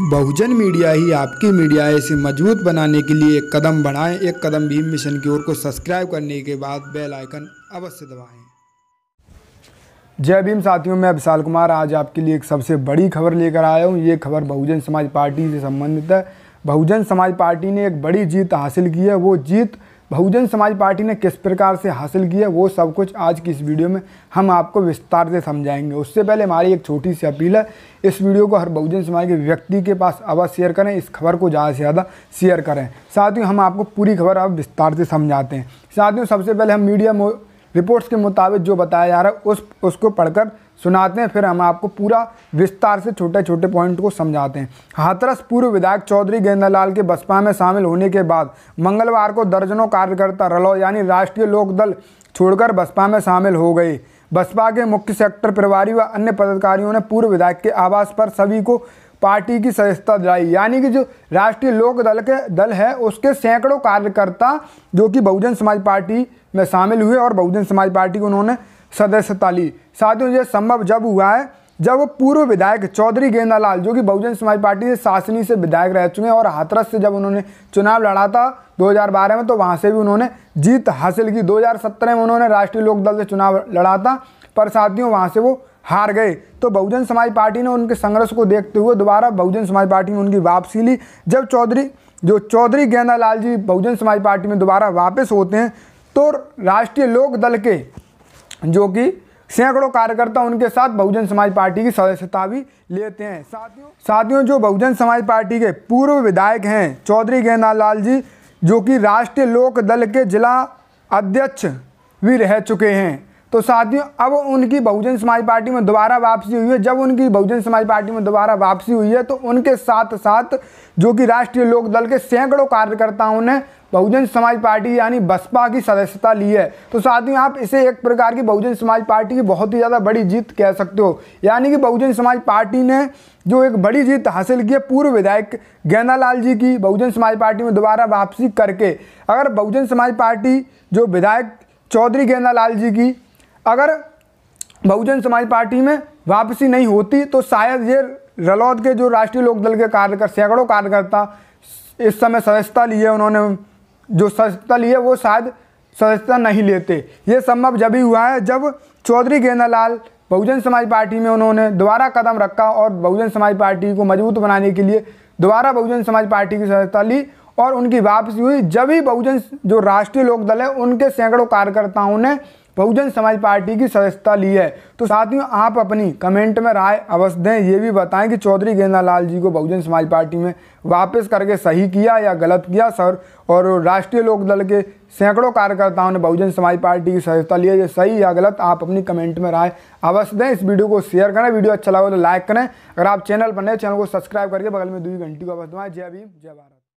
बहुजन media ही आपकी media है इसे मजबूत बनाने के लिए एक कदम बढ़ाएं एक कदम भीम मिशन की ओर को सब्सक्राइब करने के बाद बेल आइकन अवश्य दबाएं जय भीम साथियों मैं विशाल कुमार आज आपके लिए एक सबसे बड़ी खबर लेकर आया हूं ये खबर बहुजन समाज पार्टी से संबंधित है बहुजन समाज पार्टी ने एक बड़ी जीत हासिल की है वो जीत बहुजन समाज पार्टी ने किस प्रकार से हासिल किया वो सब कुछ आज की इस वीडियो में हम आपको विस्तार से समझाएंगे उससे पहले हमारी एक छोटी सी अपील है इस वीडियो को हर बहुजन समाज के व्यक्ति के पास अवश्य शेयर करें इस खबर को ज़्यादा से ज़्यादा शेयर करें साथ ही हम आपको पूरी खबर अब विस्तार से समझाते हैं साथियों सबसे पहले हम मीडिया रिपोर्ट्स के मुताबिक जो बताया जा रहा है उस उसको पढ़कर सुनाते हैं फिर हम आपको पूरा विस्तार से छोटे छोटे पॉइंट को समझाते हैं हाथरस पूर्व विधायक चौधरी गेंदालाल के बसपा में शामिल होने के बाद मंगलवार को दर्जनों कार्यकर्ता रलो यानी राष्ट्रीय लोकदल छोड़कर बसपा में शामिल हो गए बसपा के मुख्य सेक्टर प्रभारी व अन्य पदाधिकारियों ने पूर्व विधायक के आवास पर सभी को पार्टी की सदस्यता दिलाई यानी कि जो राष्ट्रीय लोक दल के दल है उसके सैकड़ों कार्यकर्ता जो कि बहुजन समाज पार्टी में शामिल हुए और बहुजन समाज पार्टी को उन्होंने सदस्यता ली साथियों ये संभव जब हुआ है जब वो पूर्व विधायक चौधरी गेंदालाल जो कि बहुजन समाज पार्टी से शासनी से विधायक रह चुके हैं और हाथरस से जब उन्होंने चुनाव लड़ा था 2012 में तो वहाँ से भी उन्होंने जीत हासिल की 2017 में उन्होंने राष्ट्रीय लोकदल से चुनाव लड़ा था पर साथियों वहाँ से वो हार गए तो बहुजन समाज पार्टी ने उनके संघर्ष को देखते हुए दोबारा बहुजन समाज पार्टी में उनकी वापसी ली जब चौधरी जो चौधरी गेंदालाल जी बहुजन समाज पार्टी में दोबारा वापस होते हैं तो राष्ट्रीय लोक दल के जो कि सैकड़ों कार्यकर्ता उनके साथ बहुजन समाज पार्टी की सदस्यता भी लेते हैं साथियों साथियों जो बहुजन समाज पार्टी के पूर्व विधायक हैं चौधरी गेंदालाल जी जो कि राष्ट्रीय लोक दल के जिला अध्यक्ष भी रह चुके हैं तो साथियों अब उनकी बहुजन समाज पार्टी में दोबारा वापसी हुई है जब उनकी बहुजन समाज पार्टी में दोबारा वापसी हुई है तो उनके साथ साथ जो कि राष्ट्रीय लोक दल के सैकड़ों कार्यकर्ताओं ने बहुजन समाज पार्टी यानी बसपा की सदस्यता ली है तो साथियों आप इसे एक प्रकार की बहुजन समाज पार्टी की बहुत ही ज़्यादा बड़ी जीत कह सकते हो यानी कि बहुजन समाज पार्टी ने जो एक बड़ी जीत हासिल की है पूर्व विधायक गेंदालाल जी की बहुजन समाज पार्टी में दोबारा वापसी करके अगर बहुजन समाज पार्टी जो विधायक चौधरी गेंदालाल जी की अगर बहुजन समाज पार्टी में वापसी नहीं होती तो शायद ये रलौद के जो राष्ट्रीय लोकदल के कार्यकर्ता सैकड़ों कार्यकर्ता इस समय सदस्यता लिए उन्होंने जो सदस्यता लिए वो शायद सदस्यता नहीं लेते ये संभव जब ही हुआ है जब चौधरी गेंदालाल बहुजन समाज पार्टी में उन्होंने दोबारा कदम रखा और बहुजन समाज पार्टी को मजबूत बनाने के लिए दोबारा बहुजन समाज पार्टी की सदस्यता ली और उनकी वापसी हुई जब ही बहुजन जो राष्ट्रीय लोकदल है उनके सैकड़ों कार्यकर्ताओं ने बहुजन समाज पार्टी की सदस्यता ली है तो साथियों आप अपनी कमेंट में राय अवश्य दें ये भी बताएं कि चौधरी गेंदालाल जी को बहुजन समाज पार्टी में वापस करके सही किया या गलत किया सर और राष्ट्रीय लोकदल के सैकड़ों कार्यकर्ताओं ने बहुजन समाज पार्टी की सदस्यता ली है ये सही या गलत आप अपनी कमेंट में राय अवश्य दें इस वीडियो को शेयर करें वीडियो अच्छा लगे तो लाइक करें अगर आप चैनल बने चैनल को सब्सक्राइब करके बगल में दूसरी घंटी को अवश्य दवाएँ जय भीम जय भारत